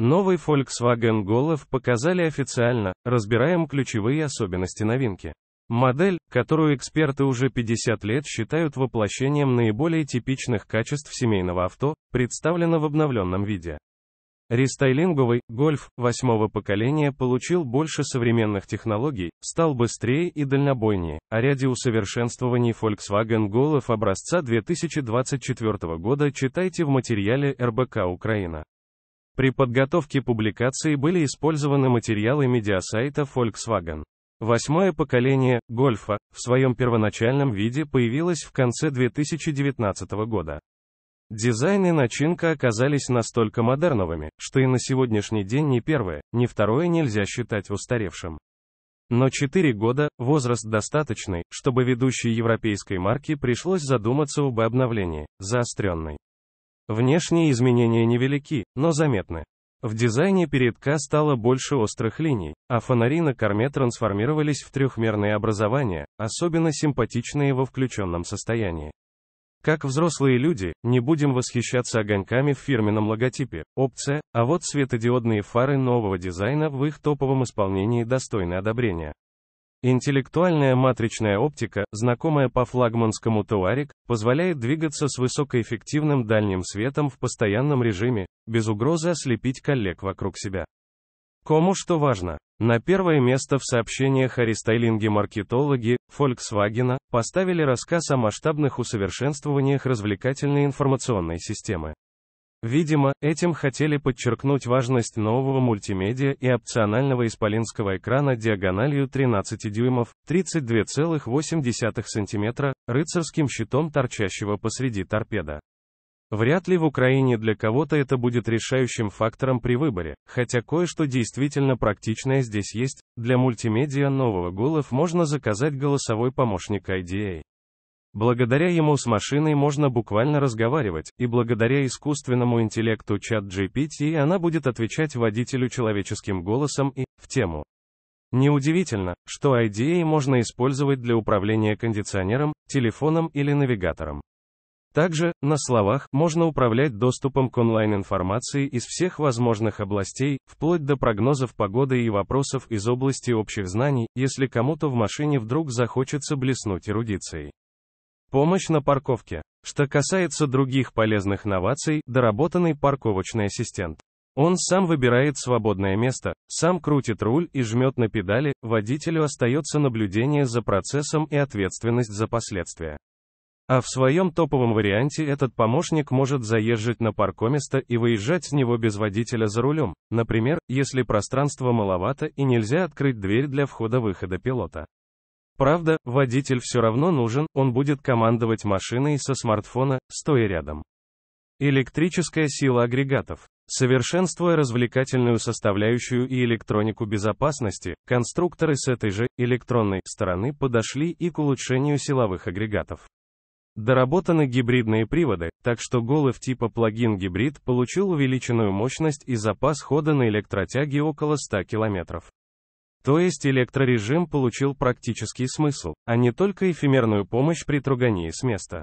Новый Volkswagen Golf показали официально, разбираем ключевые особенности новинки. Модель, которую эксперты уже 50 лет считают воплощением наиболее типичных качеств семейного авто, представлена в обновленном виде. Рестайлинговый Golf восьмого поколения получил больше современных технологий, стал быстрее и дальнобойнее, О ряде усовершенствований Volkswagen Golf образца 2024 года читайте в материале РБК Украина. При подготовке публикации были использованы материалы медиасайта Volkswagen. Восьмое поколение «Гольфа» в своем первоначальном виде появилось в конце 2019 года. Дизайн и начинка оказались настолько модерновыми, что и на сегодняшний день ни первое, ни второе нельзя считать устаревшим. Но 4 года – возраст достаточный, чтобы ведущей европейской марке пришлось задуматься об обновлении, заостренной. Внешние изменения невелики, но заметны. В дизайне передка стало больше острых линий, а фонари на корме трансформировались в трехмерные образования, особенно симпатичные во включенном состоянии. Как взрослые люди, не будем восхищаться огоньками в фирменном логотипе, опция, а вот светодиодные фары нового дизайна в их топовом исполнении достойны одобрения. Интеллектуальная матричная оптика, знакомая по флагманскому Туарик, позволяет двигаться с высокоэффективным дальним светом в постоянном режиме, без угрозы ослепить коллег вокруг себя. Кому что важно. На первое место в сообщениях о рестайлинге маркетологи Volkswagen поставили рассказ о масштабных усовершенствованиях развлекательной информационной системы. Видимо, этим хотели подчеркнуть важность нового мультимедиа и опционального исполинского экрана диагональю 13 дюймов, 32,8 см, рыцарским щитом торчащего посреди торпеда. Вряд ли в Украине для кого-то это будет решающим фактором при выборе, хотя кое-что действительно практичное здесь есть, для мультимедиа нового Гулов можно заказать голосовой помощник IDA. Благодаря ему с машиной можно буквально разговаривать, и благодаря искусственному интеллекту чат GPT она будет отвечать водителю человеческим голосом и в тему. Неудивительно, что IDA можно использовать для управления кондиционером, телефоном или навигатором. Также, на словах, можно управлять доступом к онлайн-информации из всех возможных областей, вплоть до прогнозов погоды и вопросов из области общих знаний, если кому-то в машине вдруг захочется блеснуть эрудицией. Помощь на парковке. Что касается других полезных новаций, доработанный парковочный ассистент. Он сам выбирает свободное место, сам крутит руль и жмет на педали, водителю остается наблюдение за процессом и ответственность за последствия. А в своем топовом варианте этот помощник может заезжать на паркоместо и выезжать с него без водителя за рулем, например, если пространство маловато и нельзя открыть дверь для входа-выхода пилота. Правда, водитель все равно нужен, он будет командовать машиной со смартфона, стоя рядом. Электрическая сила агрегатов. Совершенствуя развлекательную составляющую и электронику безопасности, конструкторы с этой же, электронной, стороны подошли и к улучшению силовых агрегатов. Доработаны гибридные приводы, так что Голов типа плагин гибрид получил увеличенную мощность и запас хода на электротяге около 100 км. То есть электрорежим получил практический смысл, а не только эфемерную помощь при трогании с места.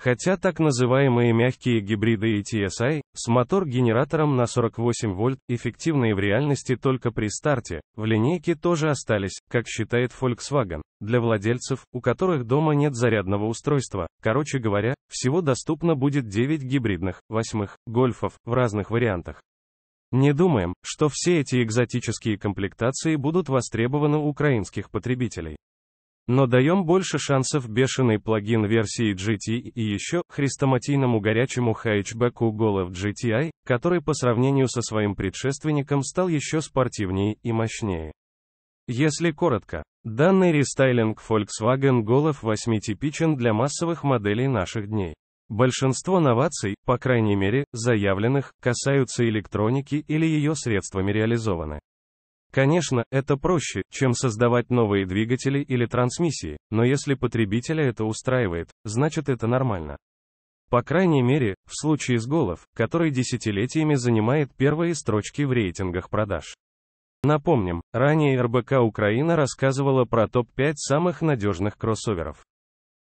Хотя так называемые мягкие гибриды ETSI с мотор-генератором на 48 вольт эффективные в реальности только при старте, в линейке тоже остались, как считает Volkswagen, для владельцев, у которых дома нет зарядного устройства. Короче говоря, всего доступно будет 9 гибридных, восьмых, гольфов в разных вариантах. Не думаем, что все эти экзотические комплектации будут востребованы украинских потребителей. Но даем больше шансов бешеной плагин версии GT и еще хрестоматийному горячему хэтчбеку Golf GTI, который по сравнению со своим предшественником стал еще спортивнее и мощнее. Если коротко, данный рестайлинг Volkswagen Golf 8 типичен для массовых моделей наших дней. Большинство новаций, по крайней мере, заявленных, касаются электроники или ее средствами реализованы. Конечно, это проще, чем создавать новые двигатели или трансмиссии, но если потребителя это устраивает, значит это нормально. По крайней мере, в случае с Голов, который десятилетиями занимает первые строчки в рейтингах продаж. Напомним, ранее РБК Украина рассказывала про топ-5 самых надежных кроссоверов.